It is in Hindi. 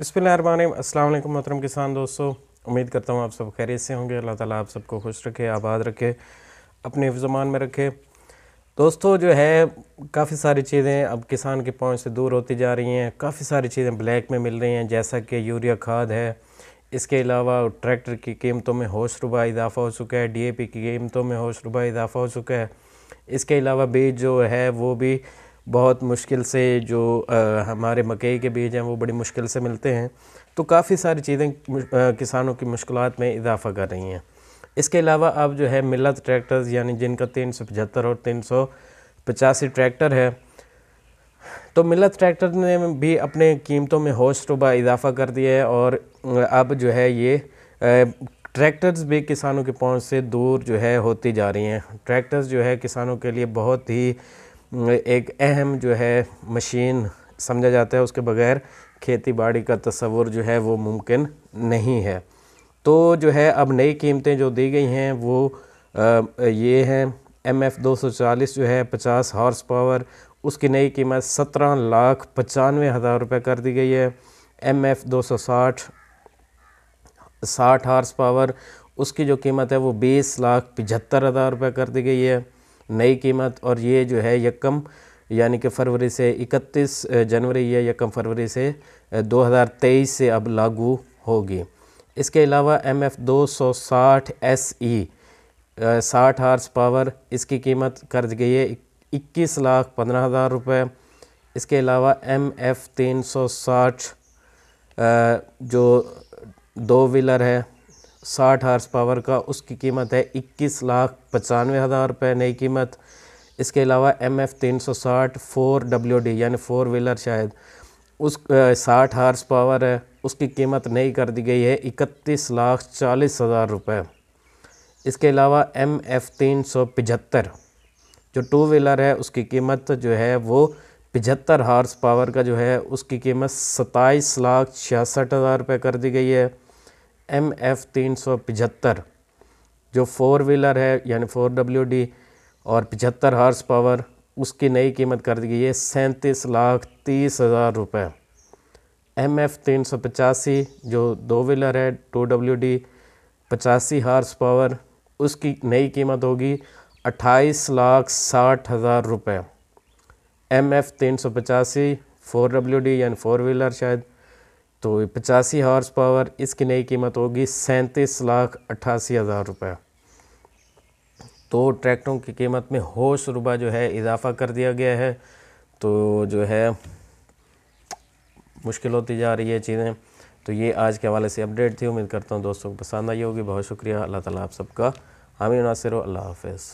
अस्सलाम वालेकुम मोहतरम किसान दोस्तों उम्मीद करता हूँ आप सब खैरियत से होंगे अल्लाह ताला आप सबको खुश रखे आबाद रखे अपने हिफ्जमान में रखे दोस्तों जो है काफ़ी सारी चीज़ें अब किसान के पहुँच से दूर होती जा रही हैं काफ़ी सारी चीज़ें ब्लैक में मिल रही हैं जैसा कि यूरिया खाद है इसके अलावा ट्रैक्टर की कीमतों में होश रुबा इजाफ़ा हो चुका है डी ए पी की कीमतों में होश रुबा इजाफ़ा हो चुका है इसके अलावा बीज जो है वो भी बहुत मुश्किल से जो हमारे मकई के बीज हैं वो बड़ी मुश्किल से मिलते हैं तो काफ़ी सारी चीज़ें किसानों की मुश्किल में इजाफ़ा कर रही हैं इसके अलावा अब जो है मिलत ट्रैक्टर्स यानी जिनका तीन सौ पचहत्तर और तीन सौ पचासी ट्रैक्टर है तो मिलत ट्रैक्टर ने भी अपने कीमतों में होश रुबा इजाफ़ा कर दिया है और अब जो है ये ट्रैक्टर्स भी किसानों की पहुंच से दूर जो है होती जा रही हैं ट्रैक्टर्स जो है किसानों के लिए बहुत ही एक अहम जो है मशीन समझा जाता है उसके बगैर खेती बाड़ी का तस्वुर जो है वो मुमकिन नहीं है तो जो है अब नई कीमतें जो दी गई हैं वो आ, ये हैं एम एफ़ दो सौ चालीस जो है पचास हॉर्स पावर उसकी नई कीमत सत्रह लाख पचानवे हज़ार रुपये कर दी गई है एम एफ़ दो सौ साठ साठ हार्स पावर उसकी जो कीमत है वो बीस लाख पचहत्तर हज़ार रुपये कर दी गई है नई कीमत और ये जो है यकम यानी कि फरवरी से 31 जनवरी या यकम फरवरी से 2023 से अब लागू होगी इसके अलावा एम एफ़ दो सौ साठ एस ई साठ हार्स पावर इसकी कीमत कर गई है इक्कीस लाख पंद्रह हज़ार रुपये इसके अलावा एम एफ़ तीन सौ साठ जो दो व्हीलर है साठ हार्स पावर का उसकी कीमत है इक्कीस लाख पचानवे हज़ार रुपये नई कीमत इसके अलावा एम एफ़ तीन सौ साठ फोर डब्ल्यू डी यानी फ़ोर व्हीलर शायद उस साठ हार्स पावर है उसकी कीमत नई कर दी गई है इकतीस लाख चालीस हज़ार रुपये इसके अलावा एम एफ़ तीन सौ पचहत्तर जो टू व्हीलर है उसकी कीमत जो है वो पचहत्तर हार्स पावर का जो है उसकी कीमत सत्ताईस लाख छियासठ हज़ार रुपये कर दी गई है एम एफ तीन सौ पिचहत्तर जो फोर व्हीलर है यानी फोर डब्ल्यू डी और पिचहत्तर हार्स पावर उसकी नई कीमत कर दी गई है सैंतीस लाख तीस हज़ार रुपये एम एफ तीन सौ पचासी जो दो व्हीलर है टू डब्ल्यू डी पचासी हार्स पावर उसकी नई कीमत होगी अट्ठाईस लाख साठ हज़ार रुपये एम एफ तीन सौ पचासी फोर डब्ल्यू डी यानी फोर व्हीलर शायद तो पचासी हॉर्स पावर इसकी नई कीमत होगी सैंतीस लाख अट्ठासी हज़ार रुपये तो ट्रैक्टरों की कीमत में होश रुबा जो है इजाफा कर दिया गया है तो जो है मुश्किल होती जा रही है चीज़ें तो ये आज के हवाले से अपडेट थी उम्मीद करता हूँ दोस्तों को पसंद आई होगी बहुत शुक्रिया अल्लाह ताला आप सबका आमीन नासिर अल्लाह हाफिज़